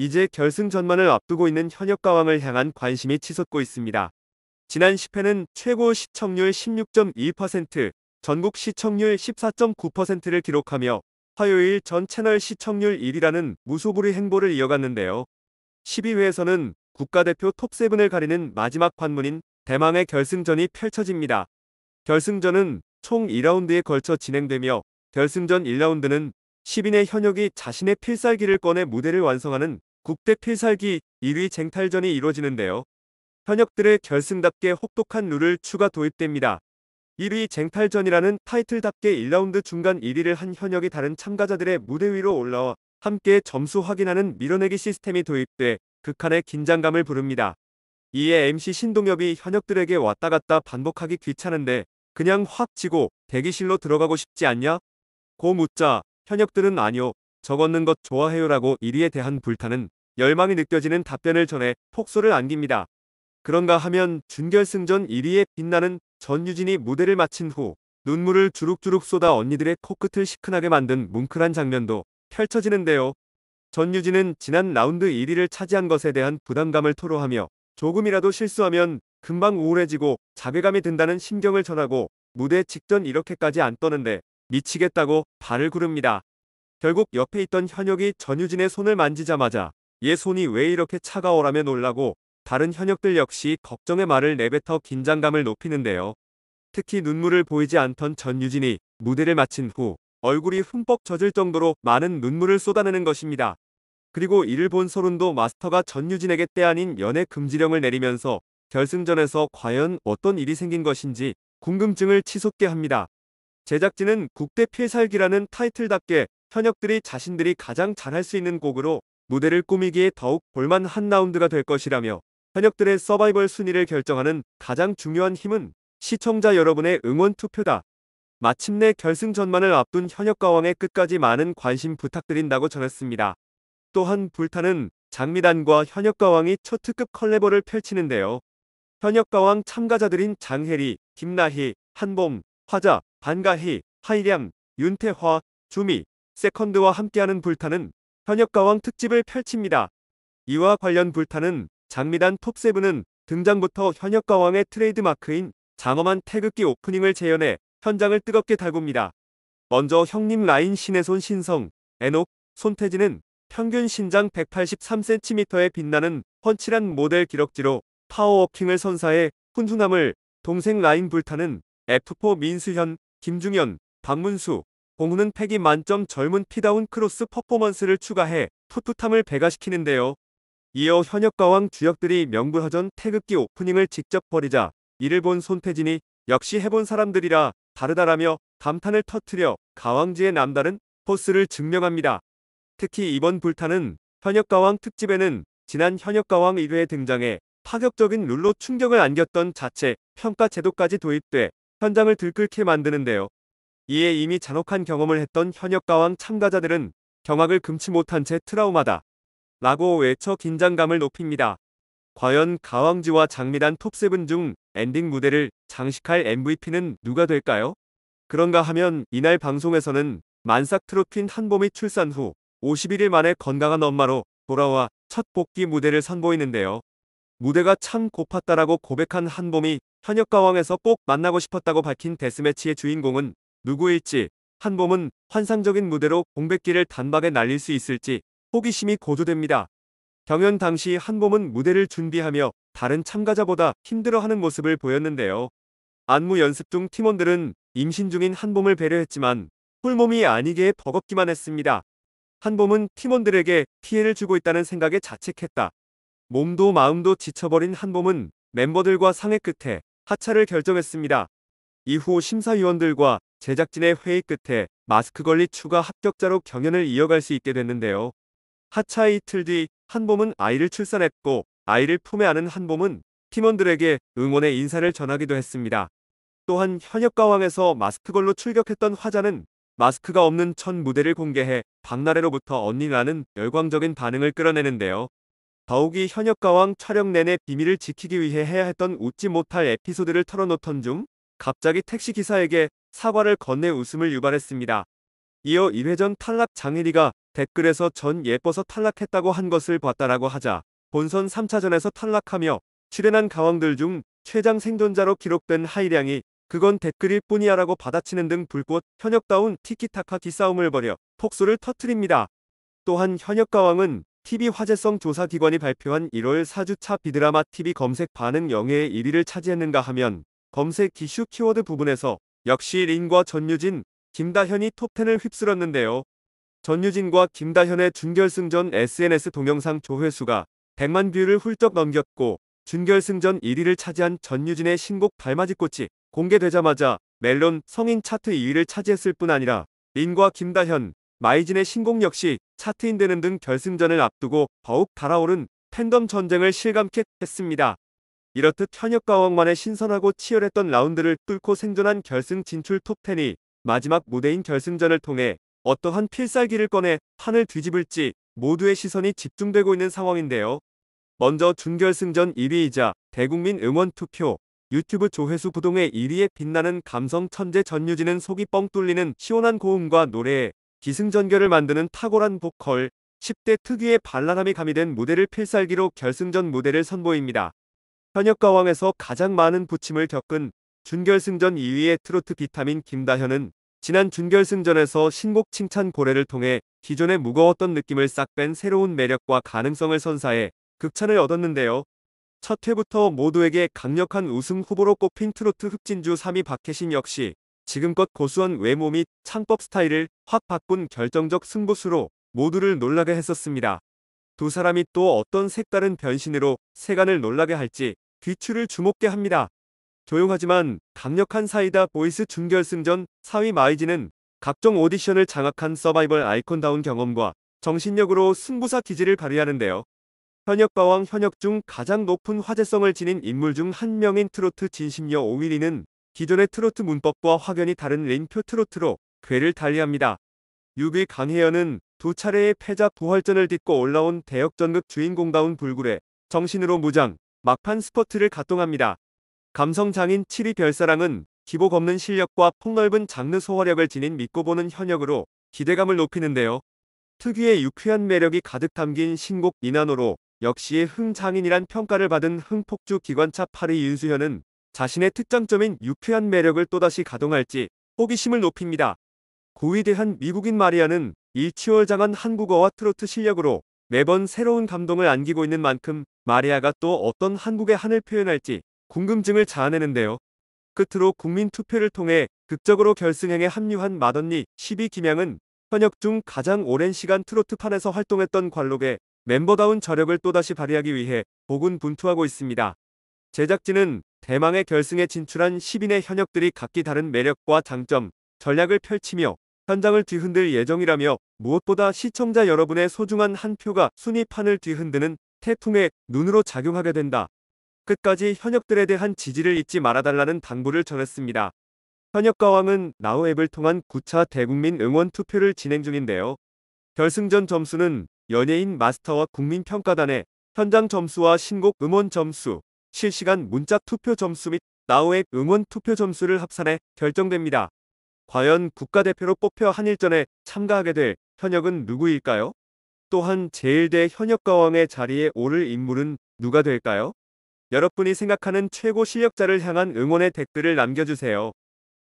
이제 결승전만을 앞두고 있는 현역 가왕을 향한 관심이 치솟고 있습니다. 지난 10회는 최고 시청률 16.2%, 전국 시청률 14.9%를 기록하며 화요일 전 채널 시청률 1위라는 무소불위 행보를 이어갔는데요. 12회에서는 국가대표 톱7을 가리는 마지막 관문인 대망의 결승전이 펼쳐집니다. 결승전은 총 2라운드에 걸쳐 진행되며 결승전 1라운드는 10인의 현역이 자신의 필살기를 꺼내 무대를 완성하는 국대 필살기 1위 쟁탈전이 이뤄지는데요. 현역들의 결승답게 혹독한 룰을 추가 도입됩니다. 1위 쟁탈전이라는 타이틀답게 1라운드 중간 1위를 한 현역이 다른 참가자들의 무대 위로 올라와 함께 점수 확인하는 밀어내기 시스템이 도입돼 극한의 긴장감을 부릅니다. 이에 MC 신동엽이 현역들에게 왔다 갔다 반복하기 귀찮은데 그냥 확 치고 대기실로 들어가고 싶지 않냐? 고 묻자 현역들은 아니요. 적었는 것 좋아해요라고 1위에 대한 불타는 열망이 느껴지는 답변을 전해 폭소를 안깁니다. 그런가 하면 준결승전 1위에 빛나는 전유진이 무대를 마친 후 눈물을 주룩주룩 쏟아 언니들의 코끝을 시큰하게 만든 뭉클한 장면도 펼쳐지는데요. 전유진은 지난 라운드 1위를 차지한 것에 대한 부담감을 토로하며 조금이라도 실수하면 금방 우울해지고 자괴감이 든다는 심경을 전하고 무대 직전 이렇게까지 안 떠는데 미치겠다고 발을 구릅니다. 결국 옆에 있던 현역이 전유진의 손을 만지자마자 얘 손이 왜 이렇게 차가워라며 놀라고 다른 현역들 역시 걱정의 말을 내뱉어 긴장감을 높이는데요. 특히 눈물을 보이지 않던 전유진이 무대를 마친 후 얼굴이 흠뻑 젖을 정도로 많은 눈물을 쏟아내는 것입니다. 그리고 이를 본 서른도 마스터가 전유진에게 때 아닌 연애 금지령을 내리면서 결승전에서 과연 어떤 일이 생긴 것인지 궁금증을 치솟게 합니다. 제작진은 국대 필살기라는 타이틀답게 현역들이 자신들이 가장 잘할 수 있는 곡으로 무대를 꾸미기에 더욱 볼만한 라운드가 될 것이라며 현역들의 서바이벌 순위를 결정하는 가장 중요한 힘은 시청자 여러분의 응원 투표다. 마침내 결승전만을 앞둔 현역 가왕의 끝까지 많은 관심 부탁드린다고 전했습니다. 또한 불타는 장미단과 현역 가왕이 초특급 컬래버를 펼치는데요. 현역 가왕 참가자들인 장혜리, 김나희, 한봄, 화자, 반가희, 하이량, 윤태화, 주미, 세컨드와 함께하는 불타는 현역가왕 특집을 펼칩니다. 이와 관련 불타는 장미단 톱세븐은 등장부터 현역가왕의 트레이드마크인 장엄한 태극기 오프닝을 재현해 현장을 뜨겁게 달굽니다. 먼저 형님 라인 신혜손 신성, 에녹, 손태진은 평균 신장 183cm의 빛나는 펀치란 모델 기럭지로 파워워킹을 선사해 훈훈함을 동생 라인 불타는 F4 민수현, 김중현, 박문수, 공우는 패기 만점 젊은 피다운 크로스 퍼포먼스를 추가해 풋풋함을 배가시키는데요. 이어 현역 가왕 주역들이 명불허전 태극기 오프닝을 직접 벌이자 이를 본 손태진이 역시 해본 사람들이라 다르다라며 감탄을 터트려 가왕지의 남다른 포스를 증명합니다. 특히 이번 불타는 현역 가왕 특집에는 지난 현역 가왕 1회 등장해 파격적인 룰로 충격을 안겼던 자체 평가 제도까지 도입돼 현장을 들끓게 만드는데요. 이에 이미 잔혹한 경험을 했던 현역가왕 참가자들은 경악을 금치 못한 채 트라우마다. 라고 외쳐 긴장감을 높입니다. 과연 가왕지와 장미단 톱세븐중 엔딩 무대를 장식할 MVP는 누가 될까요? 그런가 하면 이날 방송에서는 만삭 트로핀 한봄이 출산 후 51일 만에 건강한 엄마로 돌아와 첫 복귀 무대를 선보이는데요. 무대가 참 고팠다라고 고백한 한봄이 현역 가왕에서 꼭 만나고 싶었다고 밝힌 데스매치의 주인공은 누구일지, 한봄은 환상적인 무대로 공백기를 단박에 날릴 수 있을지 호기심이 고조됩니다. 경연 당시 한봄은 무대를 준비하며 다른 참가자보다 힘들어하는 모습을 보였는데요. 안무 연습 중 팀원들은 임신 중인 한봄을 배려했지만 홀몸이 아니게 버겁기만 했습니다. 한봄은 팀원들에게 피해를 주고 있다는 생각에 자책했다. 몸도 마음도 지쳐버린 한봄은 멤버들과 상의 끝에 하차를 결정했습니다. 이후 심사위원들과 제작진의 회의 끝에 마스크 걸리 추가 합격자로 경연을 이어갈 수 있게 됐는데요. 하차 이틀 뒤 한봄은 아이를 출산했고 아이를 품에 안은 한봄은 팀원들에게 응원의 인사를 전하기도 했습니다. 또한 현역가왕에서 마스크걸로 출격했던 화자는 마스크가 없는 첫 무대를 공개해 박나래로부터 언니라는 열광적인 반응을 끌어내는데요. 더욱이 현역가왕 촬영 내내 비밀을 지키기 위해 해야 했던 웃지 못할 에피소드를 털어놓던 중 갑자기 택시기사에게 사과를 건네 웃음을 유발했습니다. 이어 2회전 탈락 장일리가 댓글에서 전 예뻐서 탈락했다고 한 것을 봤다라고 하자 본선 3차전에서 탈락하며 출연한 가왕들 중 최장 생존자로 기록된 하이량이 그건 댓글일 뿐이야 라고 받아치는 등 불꽃 현역다운 티키타카 기싸움을 벌여 폭소를 터트립니다. 또한 현역가왕은 TV 화제성 조사기관이 발표한 1월 4주차 비드라마 TV 검색 반응 영예의 1위를 차지했는가 하면 검색 기슈 키워드 부분에서 역시 린과 전유진, 김다현이 톱10을 휩쓸었는데요. 전유진과 김다현의 준결승전 SNS 동영상 조회수가 100만 뷰를 훌쩍 넘겼고 준결승전 1위를 차지한 전유진의 신곡 달맞이꽃이 공개되자마자 멜론 성인 차트 2위를 차지했을 뿐 아니라 린과 김다현, 마이진의 신곡 역시 차트인 되는 등 결승전을 앞두고 더욱 달아오른 팬덤 전쟁을 실감케 했습니다. 이렇듯 현역가왕만의 신선하고 치열했던 라운드를 뚫고 생존한 결승 진출 톱10이 마지막 무대인 결승전을 통해 어떠한 필살기를 꺼내 판을 뒤집을지 모두의 시선이 집중되고 있는 상황인데요. 먼저 준결승전 1위이자 대국민 응원 투표 유튜브 조회수 부동의 1위에 빛나는 감성 천재 전유진은 속이 뻥 뚫리는 시원한 고음과 노래에 기승전결을 만드는 탁월한 보컬, 10대 특유의 발랄함이 가미된 무대를 필살기로 결승전 무대를 선보입니다. 현역 가왕에서 가장 많은 부침을 겪은 준결승전 2위의 트로트 비타민 김다현은 지난 준결승전에서 신곡 칭찬 고래를 통해 기존의 무거웠던 느낌을 싹 뺀 새로운 매력과 가능성을 선사해 극찬을 얻었는데요. 첫 회부터 모두에게 강력한 우승 후보로 꼽힌 트로트 흑진주 3위 박혜신 역시 지금껏 고수한 외모 및 창법 스타일을 확 바꾼 결정적 승부수로 모두를 놀라게 했었습니다. 두 사람이 또 어떤 색다른 변신으로 세간을 놀라게 할지 귀추를 주목게 합니다. 조용하지만 강력한 사이다 보이스 중결승전 4위 마이지는 각종 오디션을 장악한 서바이벌 아이콘다운 경험과 정신력으로 승부사 기질을 발휘하는데요. 현역가왕 현역 중 가장 높은 화제성을 지닌 인물 중 한 명인 트로트 진심녀 오일이는 기존의 트로트 문법과 확연히 다른 린표 트로트로 괴를 달리합니다. 6위 강혜연은 두 차례의 패자 부활전을 딛고 올라온 대역전극 주인공다운 불굴에 정신으로 무장, 막판 스퍼트를 가동합니다. 감성장인 7위 별사랑은 기복 없는 실력과 폭넓은 장르 소화력을 지닌 믿고 보는 현역으로 기대감을 높이는데요. 특유의 유쾌한 매력이 가득 담긴 신곡 니나노로 역시의 흥장인이란 평가를 받은 흥폭주 기관차 8위 윤수현은 자신의 특장점인 유쾌한 매력을 또다시 가동할지 호기심을 높입니다. 고위 대한 미국인 마리아는 이치월장한 한국어와 트로트 실력으로 매번 새로운 감동을 안기고 있는 만큼 마리아가 또 어떤 한국의 한을 표현할지 궁금증을 자아내는데요. 끝으로 국민 투표를 통해 극적으로 결승행에 합류한 마던니12 김양은 현역 중 가장 오랜 시간 트로트판에서 활동했던 관록에 멤버다운 저력을 또다시 발휘하기 위해 고군분투하고 있습니다. 제작진은 대망의 결승에 진출한 10인의 현역들이 각기 다른 매력과 장점, 전략을 펼치며 현장을 뒤흔들 예정이라며 무엇보다 시청자 여러분의 소중한 한 표가 순위판을 뒤흔드는 태풍의 눈으로 작용하게 된다. 끝까지 현역들에 대한 지지를 잊지 말아달라는 당부를 전했습니다. 현역가왕은 나우 앱을 통한 9차 대국민 응원 투표를 진행 중인데요. 결승전 점수는 연예인 마스터와 국민평가단의 현장 점수와 신곡 음원 점수, 실시간 문자 투표 점수 및 나우앱 응원 투표 점수를 합산해 결정됩니다. 과연 국가대표로 뽑혀 한일전에 참가하게 될 현역은 누구일까요? 또한 제1대 현역가왕의 자리에 오를 인물은 누가 될까요? 여러분이 생각하는 최고 실력자를 향한 응원의 댓글을 남겨주세요.